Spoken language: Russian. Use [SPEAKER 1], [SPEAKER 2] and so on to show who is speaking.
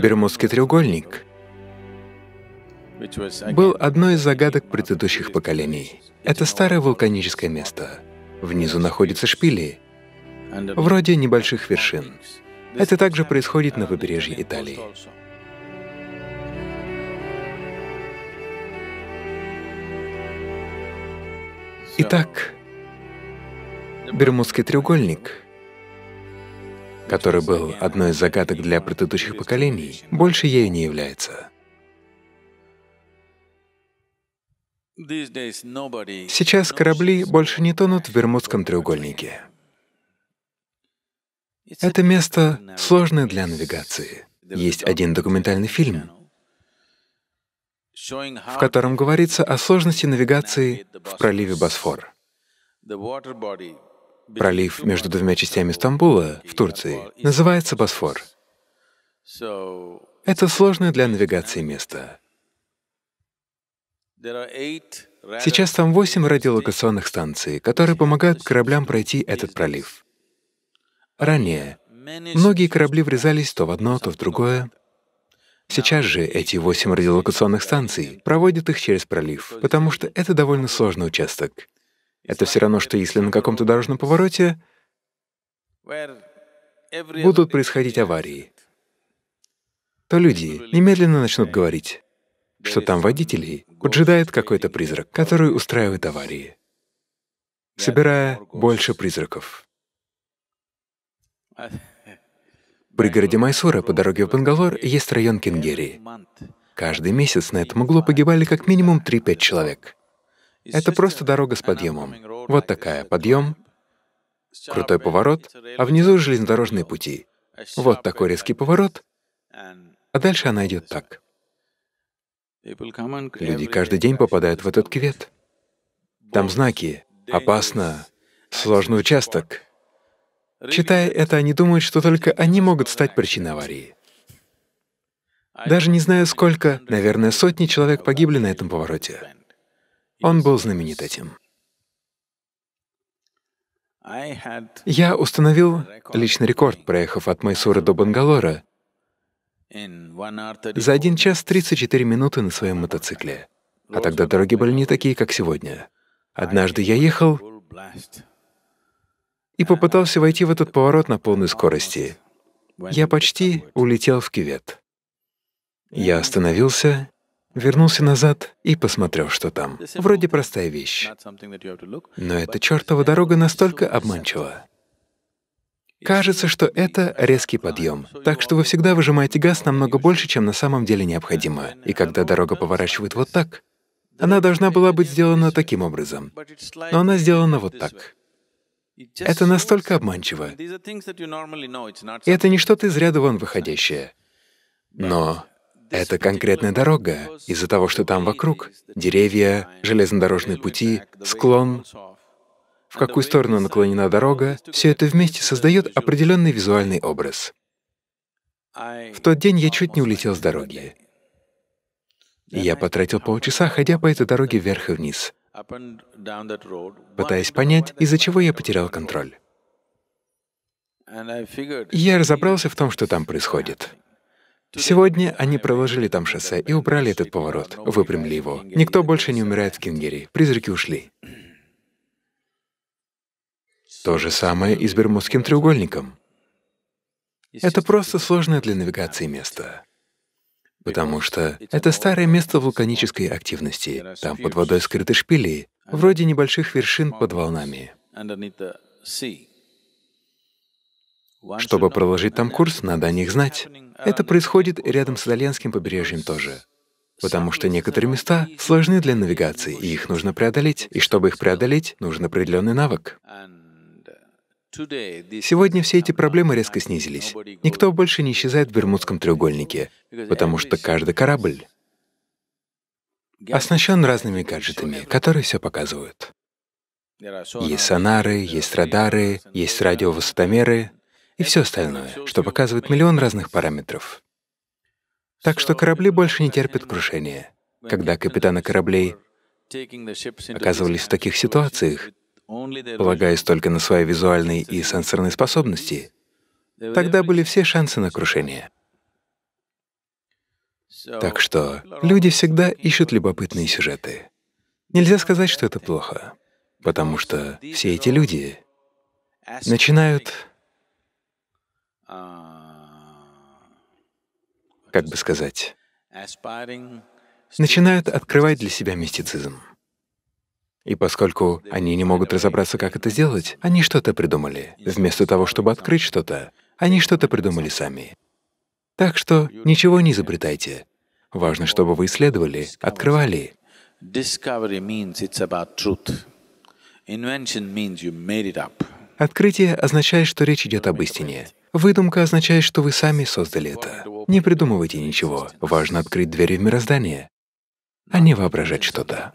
[SPEAKER 1] Бермудский треугольник был одной из загадок предыдущих поколений. Это старое вулканическое место. Внизу находятся шпили, вроде небольших вершин. Это также происходит на побережье Италии. Итак, Бермудский треугольник — который был одной из загадок для предыдущих поколений, больше ею не является. Сейчас корабли больше не тонут в Бермудском треугольнике. Это место сложное для навигации. Есть один документальный фильм, в котором говорится о сложности навигации в проливе Босфор пролив между двумя частями Стамбула в Турции, называется Босфор. Это сложное для навигации место. Сейчас там восемь радиолокационных станций, которые помогают кораблям пройти этот пролив. Ранее многие корабли врезались то в одно, то в другое. Сейчас же эти восемь радиолокационных станций проводят их через пролив, потому что это довольно сложный участок. Это все равно, что если на каком-то дорожном повороте будут происходить аварии, то люди немедленно начнут говорить, что там водителей поджидает какой-то призрак, который устраивает аварии, собирая больше призраков. В пригороде Майсура по дороге в Бангалор есть район Кенгери. Каждый месяц на этом углу погибали как минимум 3-5 человек. Это просто дорога с подъемом. Вот такая. Подъем, крутой поворот, а внизу железнодорожные пути. Вот такой резкий поворот, а дальше она идет так. Люди каждый день попадают в этот кювет. Там знаки. Опасно. Сложный участок. Читая это, они думают, что только они могут стать причиной аварии. Даже не знаю сколько, наверное, сотни человек погибли на этом повороте. Он был знаменит этим. Я установил личный рекорд, проехав от Майсура до Бангалора за 1 час 34 минуты на своем мотоцикле. А тогда дороги были не такие, как сегодня. Однажды я ехал и попытался войти в этот поворот на полной скорости. Я почти улетел в кювет. Я остановился Вернулся назад и посмотрел, что там. Вроде простая вещь. Но эта чертова дорога настолько обманчива. Кажется, что это резкий подъем, так что вы всегда выжимаете газ намного больше, чем на самом деле необходимо. И когда дорога поворачивает вот так, она должна была быть сделана таким образом, но она сделана вот так. Это настолько обманчиво. И это не что-то из ряда вон выходящее. Но это конкретная дорога. Из-за того, что там вокруг деревья, железнодорожные пути, склон, в какую сторону наклонена дорога, все это вместе создает определенный визуальный образ. В тот день я чуть не улетел с дороги. Я потратил полчаса, ходя по этой дороге вверх и вниз, пытаясь понять, из-за чего я потерял контроль. Я разобрался в том, что там происходит. Сегодня они проложили там шоссе и убрали этот поворот, выпрямили его. Никто больше не умирает в Кингери, призраки ушли. То же самое и с Бермудским треугольником. Это просто сложное для навигации место, потому что это старое место вулканической активности. Там под водой скрыты шпили, вроде небольших вершин под волнами. Чтобы проложить там курс, надо о них знать. Это происходит рядом с итальянским побережьем тоже. Потому что некоторые места сложны для навигации, и их нужно преодолеть. И чтобы их преодолеть, нужен определенный навык. Сегодня все эти проблемы резко снизились. Никто больше не исчезает в Бермудском треугольнике, потому что каждый корабль оснащен разными гаджетами, которые все показывают. Есть сонары, есть радары, есть радиовысотомеры и все остальное, что показывает миллион разных параметров. Так что корабли больше не терпят крушения. Когда капитаны кораблей оказывались в таких ситуациях, полагаясь только на свои визуальные и сенсорные способности, тогда были все шансы на крушение. Так что люди всегда ищут любопытные сюжеты. Нельзя сказать, что это плохо, потому что все эти люди начинают а, как бы сказать, начинают открывать для себя мистицизм. И поскольку они не могут разобраться, как это сделать, они что-то придумали. Вместо того, чтобы открыть что-то, они что-то придумали сами. Так что ничего не изобретайте. Важно, чтобы вы исследовали, открывали. Открытие означает, что речь идет об истине. Выдумка означает, что вы сами создали это. Не придумывайте ничего. Важно открыть двери в мироздание, а не воображать что-то.